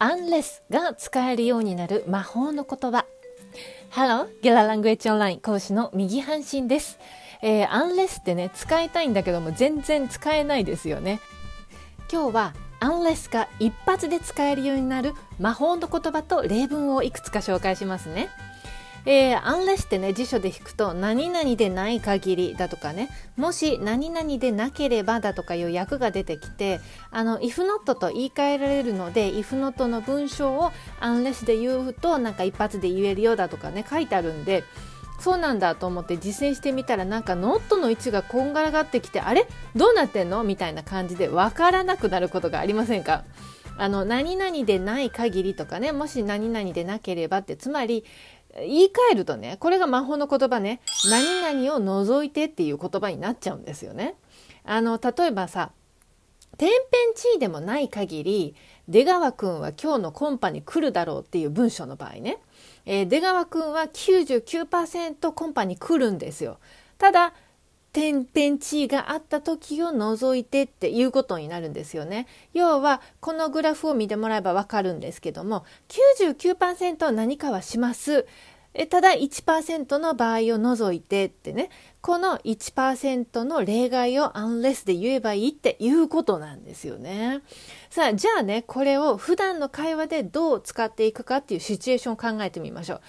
unless が使えるようになる魔法の言葉。Hello! ゲララングエッジオンライン講師の右半身です。えー、unless ってね、使いたいんだけども全然使えないですよね。今日は unless が一発で使えるようになる魔法の言葉と例文をいくつか紹介しますね。えー、unless ってね、辞書で引くと、何々でない限りだとかね、もし何々でなければだとかいう訳が出てきて、あの、if not と言い換えられるので、if not の文章を unless で言うと、なんか一発で言えるよだとかね、書いてあるんで、そうなんだと思って実践してみたらなんかノットの位置がこんがらがってきてあれどうなってんのみたいな感じでわからなくなることがありませんかあの何々でない限りとかねもし何々でなければってつまり、言い換えるとねこれが魔法の言葉ね何々を除いてっていう言葉になっちゃうんですよね。あの例えばさ天変地異でもない限り出川くんは今日のコンパに来るだろうっていう文章の場合ね、えー、出川くんは99%コンパに来るんですよ。ただ天変地異があった時を除いてっていうことになるんですよね。要はこのグラフを見てもらえばわかるんですけども99%何かはします。えただ1%の場合を除いてってねこの1%の例外を unless で言えばいいっていうことなんですよね。さあじゃあねこれを普段の会話でどう使っていくかっていうシチュエーションを考えてみましょう。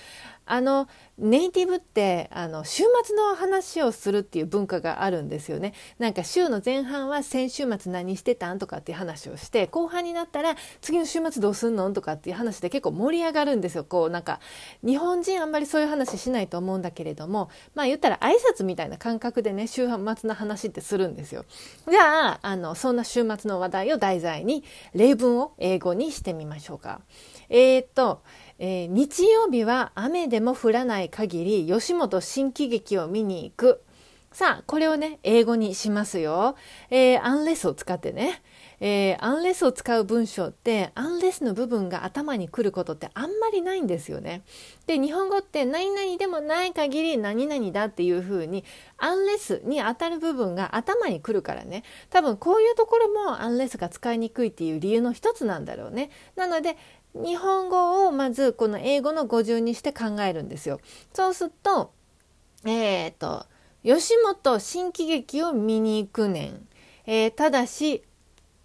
あのネイティブってあの週末の話をするっていう文化があるんですよねなんか週の前半は先週末何してたんとかっていう話をして後半になったら次の週末どうすんのとかっていう話で結構盛り上がるんですよこうなんか日本人あんまりそういう話しないと思うんだけれどもまあ言ったら挨拶みたいな感覚でね週末の話ってするんですよじゃああのそんな週末の話題を題材に例文を英語にしてみましょうかえー、っとえー、日曜日は雨でも降らない限り吉本新喜劇を見に行く。さあ、これをね、英語にしますよ。えー、unless を使ってね。えー、unless を使う文章って、unless の部分が頭に来ることってあんまりないんですよね。で、日本語って、何々でもない限り何々だっていう風に、unless に当たる部分が頭に来るからね。多分こういうところも unless が使いにくいっていう理由の一つなんだろうね。なので、日本語をまずこの英語の語順にして考えるんですよ。そうすると、えっ、ー、と、吉本新喜劇を見に行くねん。えー、ただし、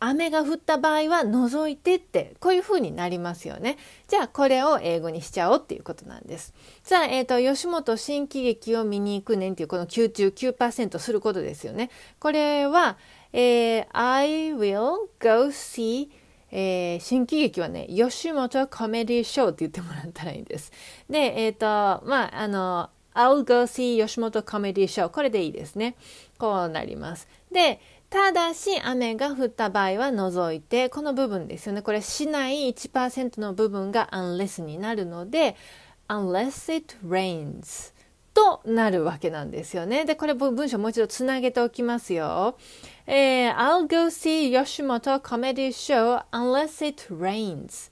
雨が降った場合は除いてってこういう風になりますよね。じゃあこれを英語にしちゃおうっていうことなんです。さあ、えっ、ー、と、吉本新喜劇を見に行くねんっていうこの99%することですよね。これは、えー、I will go see えー、新喜劇はね、吉本コメディショーって言ってもらったらいいんです。で、えっ、ー、と、まあ、あの、I'll go see 吉本コメディショー。これでいいですね。こうなります。で、ただし雨が降った場合は除いて、この部分ですよね。これ、しない1%の部分が unless になるので、unless it rains。となるわけなんですよね。で、これ文章もう一度つなげておきますよ。えー、I'll go see Yoshimoto Comedy Show unless it rains.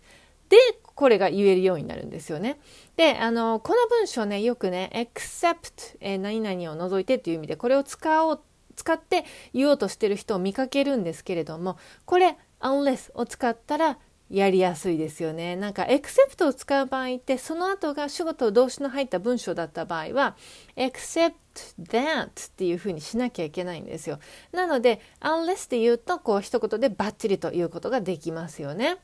で、これが言えるようになるんですよね。で、あの、この文章ね、よくね、except、え何々を除いてっていう意味で、これを使おう、使って言おうとしてる人を見かけるんですけれども、これ、unless を使ったら、やりやすいですよね。なんかエクセプトを使う場合ってその後が主語と動詞の入った文章だった場合は except that っていう風にしなきゃいけないんですよ。なので unless って言うとこう一言でバッチリということができますよね。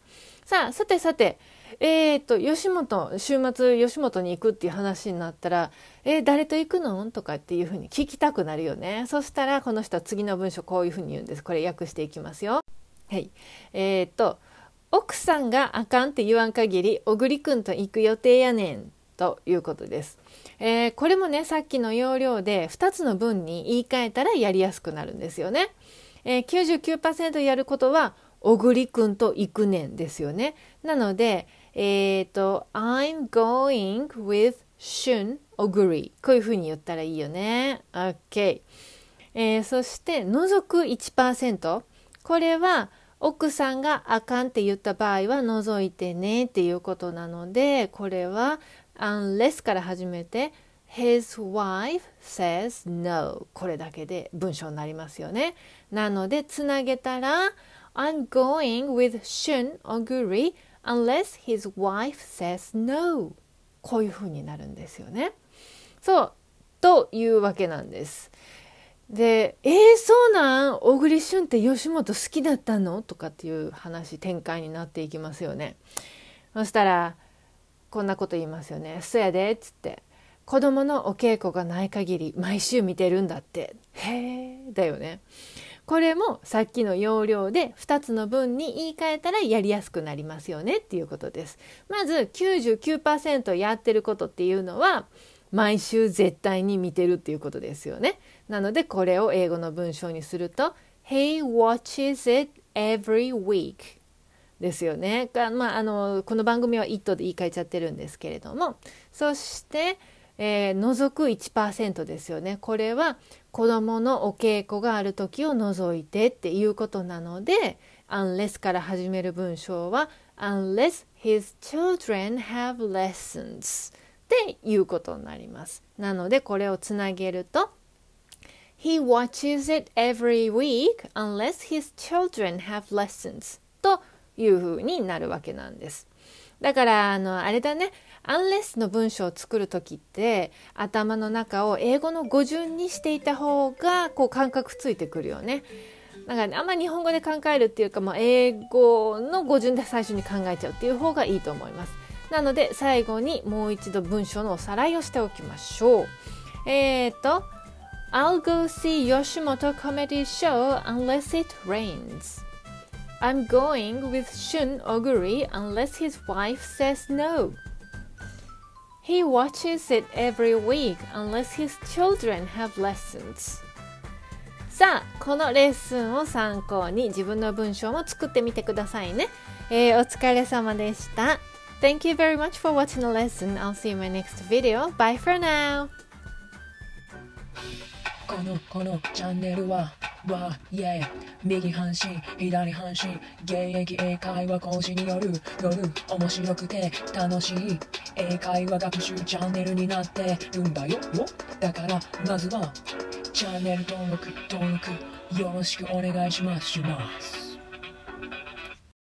さあさてさてえーと、と吉本週末吉本に行くっていう話になったら「えー、誰と行くの?」とかっていうふうに聞きたくなるよねそしたらこの人は次の文章こういうふうに言うんですこれ訳していきますよ。はい、えーと奥さんがあかんって言わん限り小栗くんと行く予定やねんということです、えー、これもねさっきの要領で2つの文に言い換えたらやりやすくなるんですよね、えー、99%やることは小栗くんと行くねんですよねなのでえっ、ー、と I'm going with Shun 小栗こういうふうに言ったらいいよね OK、えー、そして除く1%これは奥さんがあかんって言った場合は除いてねっていうことなのでこれは unless から始めて His wife says no これだけで文章になりますよねなのでつなげたら I'm going with Shun Oguri unless his wife says no こういうふうになるんですよねそうというわけなんですで「えー、そうなん小栗旬って吉本好きだったの?」とかっていう話展開になっていきますよね。そしたらこんなこと言いますよね「そやで」っつって「子供のお稽古がない限り毎週見てるんだって」へえだよね。これもさっきの要領で2つの文に言い換えたらやりやすくなりますよねっていうことです。まず99%やってることっていうのは毎週絶対に見てるっていうことですよね。なのでこれを英語の文章にすると He watches it every week ですよね。まあ、あのこの番組は「it」で言い換えちゃってるんですけれどもそして、えー、除く1%ですよね。これは子どものお稽古がある時を除いてっていうことなので unless から始める文章は unless his children have lessons。っていうことになります。なのでこれをつなげると He watches it every week unless his children have lessons というふうになるわけなんです。だからあのあれだね「unless」の文章を作る時って頭の中を英語の語順にしていた方がこう感覚ついてくるよね。なんかあんま日本語で考えるっていうかもう英語の語順で最初に考えちゃうっていう方がいいと思います。なので最後にもう一度文章のおさらいをしておきましょう。えっ、ー、と I'll go see Yoshimoto comedy show unless it rains. I'm going with Shun Oguri unless his wife says no. He watches it every week unless his children have lessons. さあ、このレッスンを参考に自分の文章も作ってみてくださいね。えー、お疲れ様でした。Thank you very much for watching the lesson. I'll see you in my next video. Bye for now! このこのチャンネルはわ、い e 右半身左半身現役英会話講師による夜面白くて楽しい英会話学習チャンネルになってるんだよよだからまずはチャンネル登録登録よろしくお願いしますします